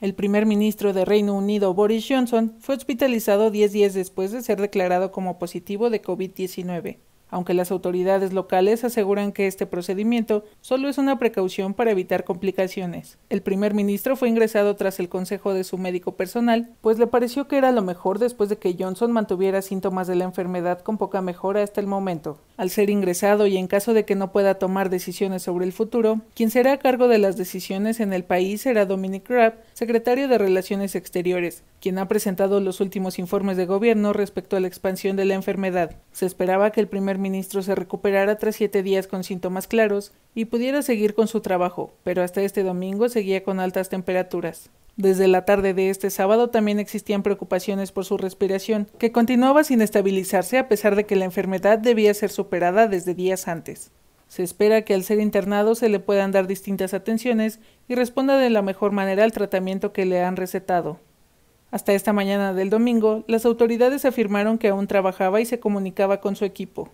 El primer ministro de Reino Unido, Boris Johnson, fue hospitalizado 10 días después de ser declarado como positivo de COVID-19, aunque las autoridades locales aseguran que este procedimiento solo es una precaución para evitar complicaciones. El primer ministro fue ingresado tras el consejo de su médico personal, pues le pareció que era lo mejor después de que Johnson mantuviera síntomas de la enfermedad con poca mejora hasta el momento al ser ingresado y en caso de que no pueda tomar decisiones sobre el futuro, quien será a cargo de las decisiones en el país será Dominic Raab, secretario de Relaciones Exteriores, quien ha presentado los últimos informes de gobierno respecto a la expansión de la enfermedad. Se esperaba que el primer ministro se recuperara tras siete días con síntomas claros y pudiera seguir con su trabajo, pero hasta este domingo seguía con altas temperaturas. Desde la tarde de este sábado también existían preocupaciones por su respiración, que continuaba sin estabilizarse a pesar de que la enfermedad debía ser superada desde días antes. Se espera que al ser internado se le puedan dar distintas atenciones y responda de la mejor manera al tratamiento que le han recetado. Hasta esta mañana del domingo, las autoridades afirmaron que aún trabajaba y se comunicaba con su equipo.